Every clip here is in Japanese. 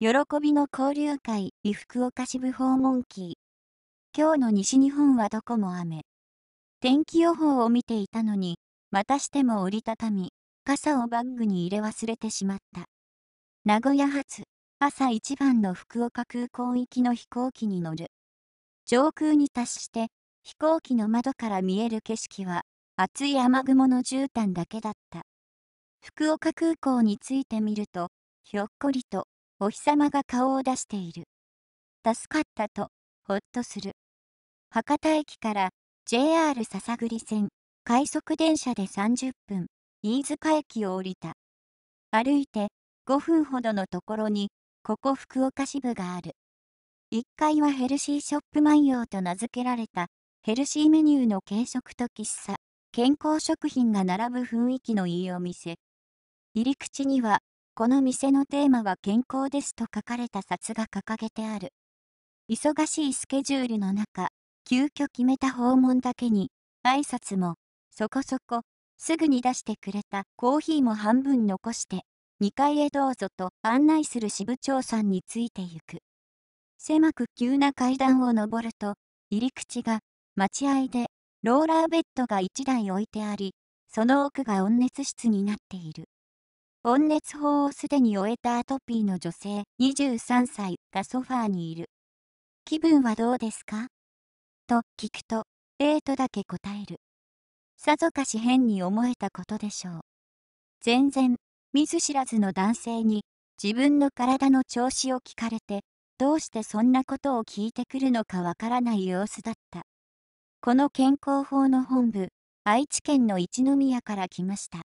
喜びの交流会、伊福岡支部訪問期。今日の西日本はどこも雨。天気予報を見ていたのに、またしても折りたたみ、傘をバッグに入れ忘れてしまった。名古屋発、朝一番の福岡空港行きの飛行機に乗る。上空に達して、飛行機の窓から見える景色は、厚い雨雲の絨毯だけだった。福岡空港に着いてみると、ひょっこりとお日様が顔を出している。助かったと、ほっとする。博多駅から JR 笹栗線、快速電車で30分、飯塚駅を降りた。歩いて5分ほどのところに、ここ福岡支部がある。1階はヘルシーショップ万葉と名付けられた、ヘルシーメニューの軽食と喫茶、健康食品が並ぶ雰囲気のいいお店。入り口にはこの店のテーマは健康ですと書かれた札が掲げてある。忙しいスケジュールの中、急遽決めた訪問だけに、挨拶も、そこそこ、すぐに出してくれたコーヒーも半分残して、2階へどうぞと案内する支部長さんについてゆく。狭く急な階段を上ると、入り口が、待合で、ローラーベッドが1台置いてあり、その奥が温熱室になっている。温熱法をすでに終えたアトピーの女性23歳がソファーにいる。気分はどうですかと聞くと、えーとだけ答える。さぞかし変に思えたことでしょう。全然、見ず知らずの男性に自分の体の調子を聞かれて、どうしてそんなことを聞いてくるのかわからない様子だった。この健康法の本部、愛知県の一宮から来ました。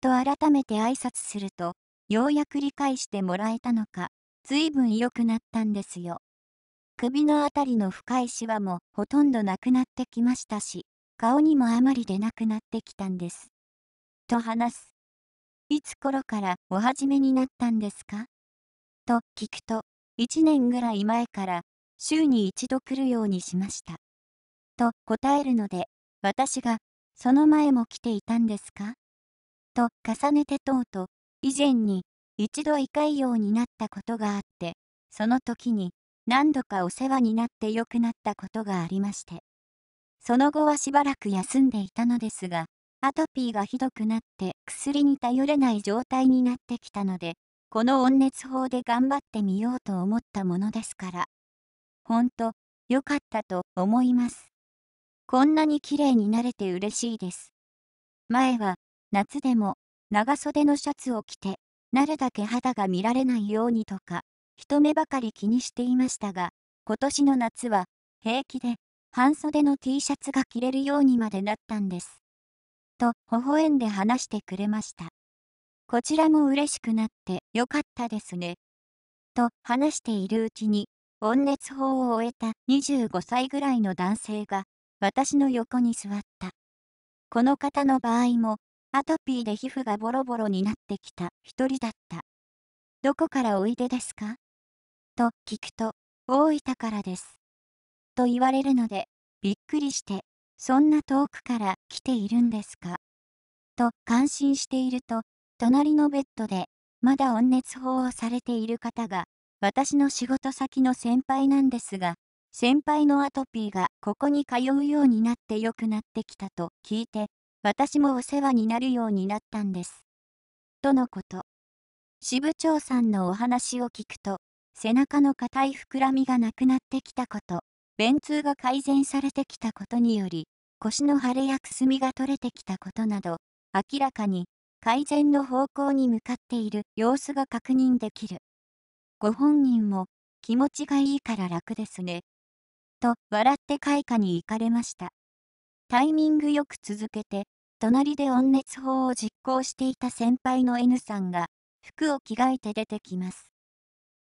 と改めて挨拶すると、ようやく理解してもらえたのか、ずいぶん良くなったんですよ。首のあたりの深いシワもほとんどなくなってきましたし、顔にもあまり出なくなってきたんです。と話す。いつ頃からお始めになったんですかと聞くと、1年ぐらい前から週に一度来るようにしました。と答えるので、私が、その前も来ていたんですかと重ねて問うと、以前に一度胃潰瘍になったことがあって、その時に何度かお世話になって良くなったことがありまして、その後はしばらく休んでいたのですが、アトピーがひどくなって薬に頼れない状態になってきたので、この温熱法で頑張ってみようと思ったものですから。ほんと、良かったと思います。こんなに綺麗になれて嬉しいです。前は、夏でも長袖のシャツを着て、なるだけ肌が見られないようにとか、一目ばかり気にしていましたが、今年の夏は平気で半袖の T シャツが着れるようにまでなったんです。と、微笑んで話してくれました。こちらも嬉しくなってよかったですね。と話しているうちに、温熱法を終えた25歳ぐらいの男性が、私の横に座った。この方の場合も、アトピーで皮膚がボロボロになってきた一人だった。どこからおいでですかと聞くと、大分からです。と言われるので、びっくりして、そんな遠くから来ているんですかと感心していると、隣のベッドで、まだ温熱法をされている方が、私の仕事先の先輩なんですが、先輩のアトピーがここに通うようになって良くなってきたと聞いて、私もお世話になるようになったんです。とのこと。支部長さんのお話を聞くと、背中の硬い膨らみがなくなってきたこと、便通が改善されてきたことにより、腰の腫れやくすみが取れてきたことなど、明らかに改善の方向に向かっている様子が確認できる。ご本人も気持ちがいいから楽ですね。と笑って開花に行かれました。タイミングよく続けて、隣で温熱法を実行していた先輩の N さんが、服を着替えて出てきます。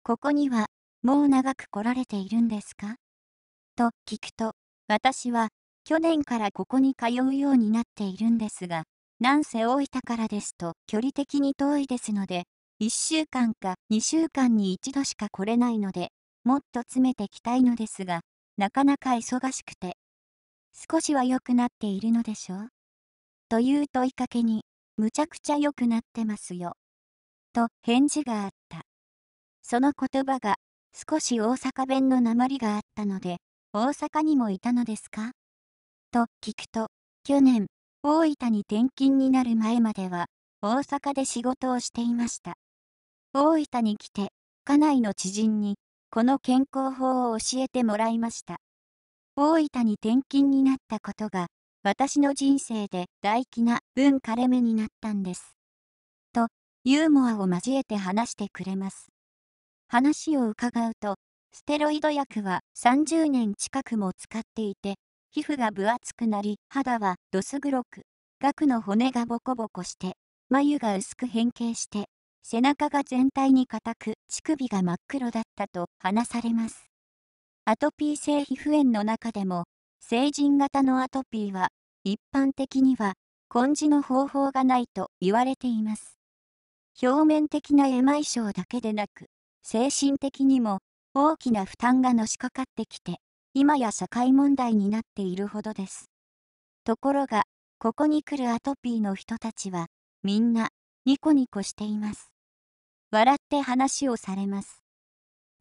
ここには、もう長く来られているんですかと聞くと、私は、去年からここに通うようになっているんですが、なんせ大分からですと距離的に遠いですので、1週間か2週間に1度しか来れないので、もっと詰めてきたいのですが、なかなか忙しくて、少しは良くなっているのでしょうという問いかけに、むちゃくちゃ良くなってますよ。と返事があった。その言葉が少し大阪弁の鉛があったので、大阪にもいたのですかと聞くと、去年、大分に転勤になる前までは、大阪で仕事をしていました。大分に来て、家内の知人に、この健康法を教えてもらいました。大分に転勤になったことが、私の人生で大気な分枯れ目になったんです。と、ユーモアを交えて話してくれます。話を伺うと、ステロイド薬は30年近くも使っていて、皮膚が分厚くなり、肌はどす黒く、額の骨がボコボコして、眉が薄く変形して、背中が全体に硬く、乳首が真っ黒だったと話されます。アトピー性皮膚炎の中でも、成人型のアトピーは、一般的には、根治の方法がないと言われています。表面的なエ症だけでなく、精神的にも大きな負担がのしかかってきて、今や社会問題になっているほどです。ところが、ここに来るアトピーの人たちは、みんな、ニコニコしています。笑って話をされます。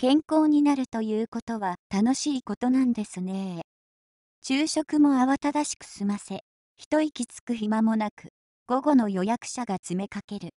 健康になるということは楽しいことなんですね。昼食も慌ただしく済ませ、一息つく暇もなく、午後の予約者が詰めかける。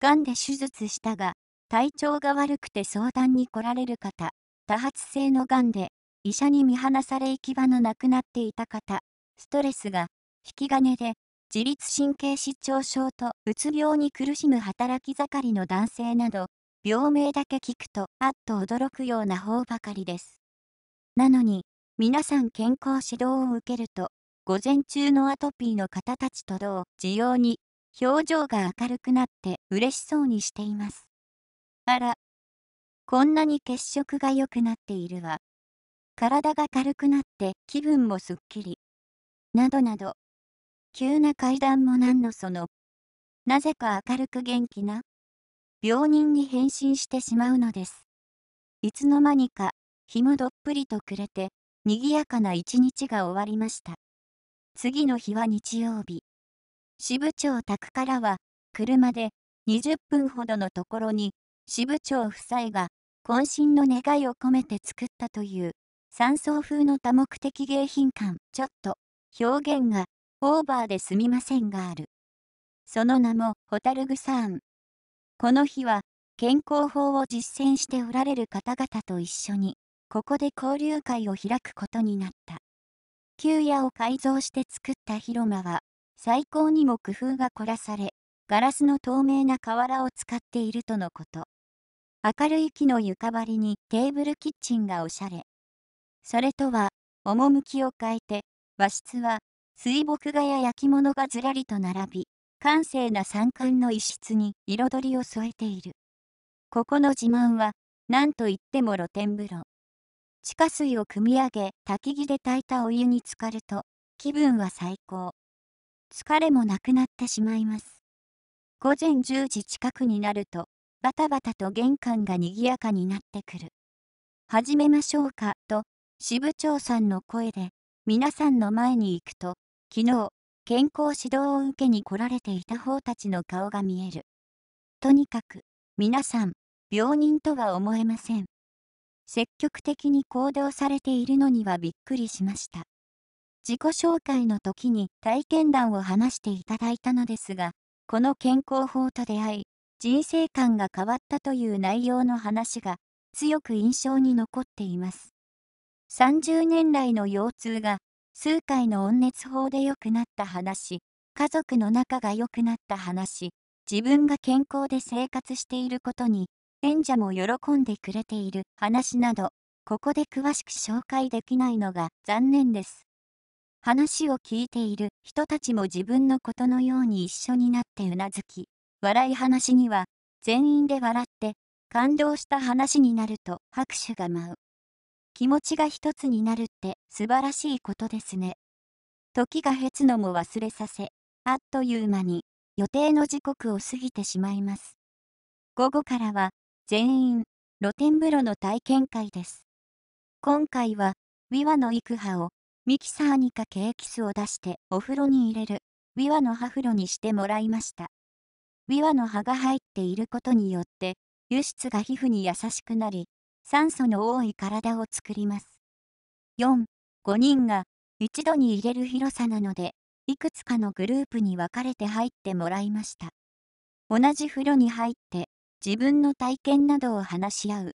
がんで手術したが、体調が悪くて相談に来られる方、多発性のがんで、医者に見放され行き場のなくなっていた方、ストレスが、引き金で、自律神経失調症とうつ病に苦しむ働き盛りの男性など、病名だけ聞くと、あっと驚くような方ばかりです。なのに、皆さん健康指導を受けると、午前中のアトピーの方たちと同時用に、表情が明るくなって嬉しそうにしています。あら、こんなに血色が良くなっているわ。体が軽くなって気分もすっきり。などなど、急な階段も何のその、なぜか明るく元気な病人に変身してしまうのです。いつの間にか、ひもどっぷりと暮れて、賑やかな一日が終わりました。次の日は日曜日。支部長宅からは、車で20分ほどのところに、支部長夫妻が渾身の願いを込めて作ったという山荘風の多目的迎賓館ちょっと表現がオーバーですみませんがあるその名も「ホタルグサーン」この日は、健康法を実践しておられる方々と一緒に、ここで交流会を開くことになった。旧屋を改造して作った広間は、最高にも工夫が凝らされ、ガラスの透明な瓦を使っているとのこと。明るい木の床張りにテーブルキッチンがおしゃれ。それとは、趣を変えて、和室は水墨画や焼き物がずらりと並び、閑静な山間の一室に彩りを添えている。ここの自慢は、なんといっても露天風呂。地下水を汲み上げ、焚き木で炊いたお湯に浸かると、気分は最高。疲れもなくなってしまいます。午前10時近くになると、バタバタと玄関が賑やかになってくる。始めましょうか、と、支部長さんの声で、皆さんの前に行くと、昨日、健康指導を受けに来られていた方たちの顔が見える。とにかく、皆さん、病人とは思えません。積極的に行動されているのにはびっくりしました。自己紹介の時に体験談を話していただいたのですが、この健康法と出会い、人生観が変わったという内容の話が強く印象に残っています。30年来の腰痛が数回の温熱法で良くなった話、家族の仲が良くなった話、自分が健康で生活していることに、演者も喜んでくれている話など、ここで詳しく紹介できないのが残念です。話を聞いている人たちも自分のことのように一緒になってうなずき、笑い話には全員で笑って、感動した話になると拍手が舞う。気持ちが一つになるって素晴らしいことですね。時が経つのも忘れさせ、あっという間に予定の時刻を過ぎてしまいます。午後からは全員露天風呂の体験会です。今回は、ビワのクハをミキサーにかけエキスを出してお風呂に入れるビワの歯風呂にしてもらいました。ビワの葉が入っていることによって、油質が皮膚に優しくなり、酸素の多い体を作ります。4、5人が一度に入れる広さなので、いくつかのグループに分かれて入ってもらいました。同じ風呂に入って、自分の体験などを話し合う。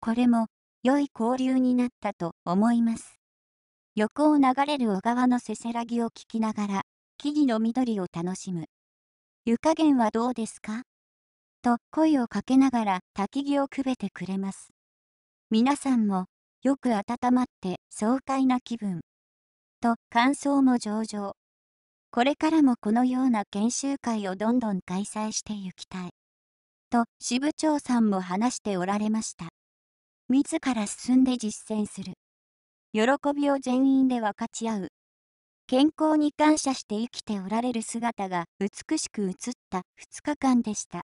これも、良い交流になったと思います。横を流れる小川のせせらぎを聞きながら、木々の緑を楽しむ。湯加減はどうですかと声をかけながら焚き木をくべてくれます。皆さんもよく温まって爽快な気分。と感想も上々。これからもこのような研修会をどんどん開催していきたい。と支部長さんも話しておられました。自ら進んで実践する。喜びを全員で分かち合う。健康に感謝して生きておられる姿が美しく映った2日間でした。